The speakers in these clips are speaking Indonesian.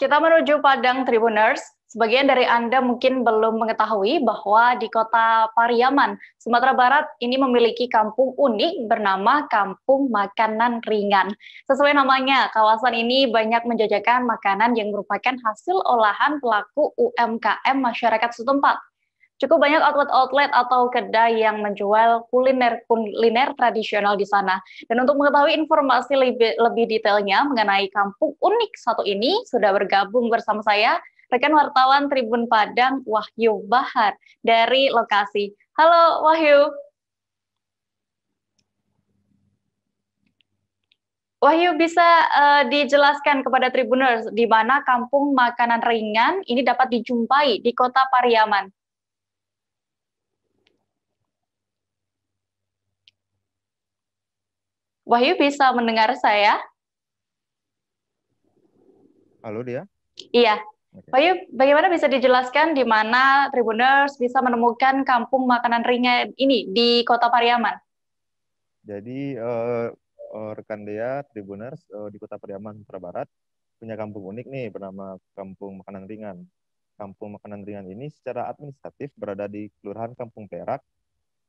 Kita menuju Padang Tribuners. Sebagian dari Anda mungkin belum mengetahui bahwa di kota Pariaman, Sumatera Barat ini memiliki kampung unik bernama Kampung Makanan Ringan. Sesuai namanya, kawasan ini banyak menjajakan makanan yang merupakan hasil olahan pelaku UMKM masyarakat setempat cukup banyak outlet-outlet atau kedai yang menjual kuliner kuliner tradisional di sana. Dan untuk mengetahui informasi lebih, lebih detailnya mengenai kampung unik satu ini, sudah bergabung bersama saya rekan wartawan Tribun Padang Wahyu Bahar dari lokasi. Halo Wahyu. Wahyu bisa uh, dijelaskan kepada Tribuners di mana kampung makanan ringan ini dapat dijumpai di Kota Pariaman. Wahyu bisa mendengar saya? Halo dia? Iya. Okay. Wahyu, bagaimana bisa dijelaskan di mana Tribuners bisa menemukan kampung makanan ringan ini di Kota Pariaman? Jadi uh, uh, rekan dia Tribuners uh, di Kota Pariaman, Sumatera Barat, punya kampung unik nih bernama Kampung Makanan Ringan. Kampung Makanan Ringan ini secara administratif berada di Kelurahan Kampung Perak,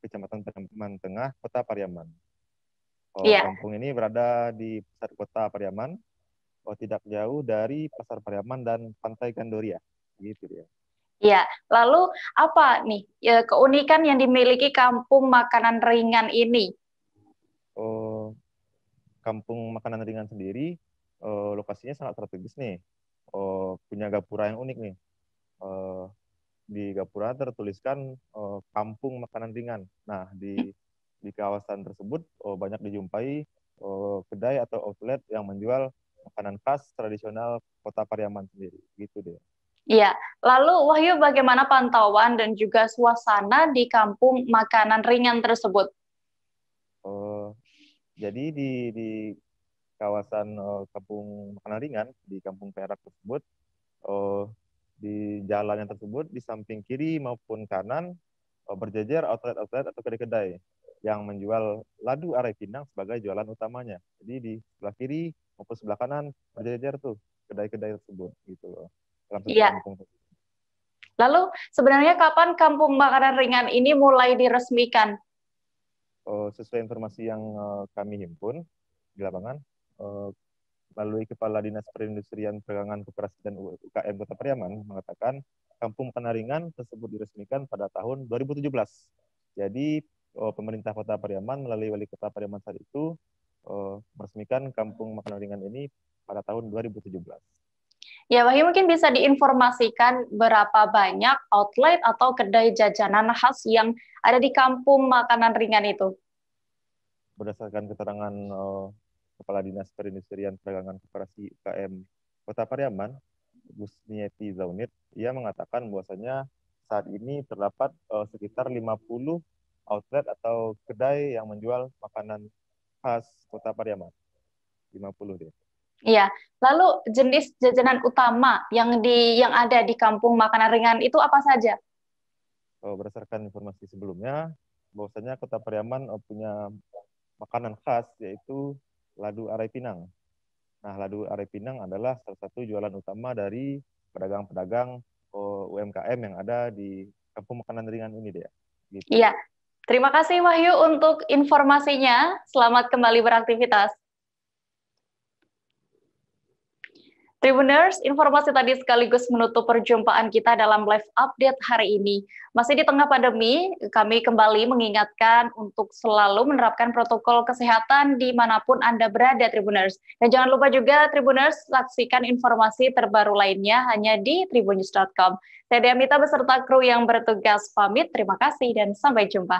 Kecamatan Pariaman Tengah, Kota Pariaman. Oh, yeah. Kampung ini berada di pusat kota Pariaman, oh tidak jauh dari pasar Pariaman dan Pantai Gandoria, gitu ya. Iya, lalu apa nih ya, keunikan yang dimiliki kampung makanan ringan ini? Oh, kampung makanan ringan sendiri eh, lokasinya sangat strategis nih. Oh, punya gapura yang unik nih. Eh, di gapura tertuliskan eh, kampung makanan ringan. Nah, di di kawasan tersebut oh, banyak dijumpai oh, kedai atau outlet yang menjual makanan khas tradisional kota Pariaman sendiri gitu deh. Iya, lalu Wahyu bagaimana pantauan dan juga suasana di kampung makanan ringan tersebut? Oh, jadi di, di kawasan oh, kampung makanan ringan di kampung Perak tersebut, oh, di yang tersebut di samping kiri maupun kanan berjejer outlet-outlet atau kedai-kedai yang menjual ladu arai pinang sebagai jualan utamanya. Jadi di sebelah kiri maupun sebelah kanan berjejer tuh kedai-kedai tersebut gitu Iya. Lalu sebenarnya kapan kampung makanan ringan ini mulai diresmikan? Oh, sesuai informasi yang eh, kami himpun di lapangan, eh, melalui Kepala Dinas Perindustrian Perdagangan Koperasi dan UKM Kota Pariaman mengatakan Kampung ringan tersebut diresmikan pada tahun 2017. Jadi uh, pemerintah Kota Pariaman melalui wali kota Pariaman saat itu uh, meresmikan Kampung Makanan Ringan ini pada tahun 2017. Ya, Wahyu mungkin bisa diinformasikan berapa banyak outlet atau kedai jajanan khas yang ada di kampung makanan ringan itu. Berdasarkan keterangan uh, Kepala Dinas Perindustrian Perdagangan Koperasi UKM Kota Pariaman, Nieti Zaunit, ia mengatakan bahwasanya saat ini terdapat uh, sekitar 50 outlet atau kedai yang menjual makanan khas Kota Pariaman. 50 deh. Iya. Lalu jenis jajanan utama yang di yang ada di kampung makanan ringan itu apa saja? Oh, berdasarkan informasi sebelumnya, bahwasanya Kota Pariaman eh, punya makanan khas yaitu ladu arai pinang. Nah, ladu arai pinang adalah salah satu jualan utama dari pedagang-pedagang eh, UMKM yang ada di kampung makanan ringan ini deh. Gitu. Iya. Terima kasih Wahyu untuk informasinya. Selamat kembali beraktivitas. Tribuners, informasi tadi sekaligus menutup perjumpaan kita dalam live update hari ini. Masih di tengah pandemi, kami kembali mengingatkan untuk selalu menerapkan protokol kesehatan di manapun Anda berada, Tribuners. Dan jangan lupa juga, Tribuners, saksikan informasi terbaru lainnya hanya di tribunews.com. Saya Dea beserta kru yang bertugas pamit. Terima kasih dan sampai jumpa.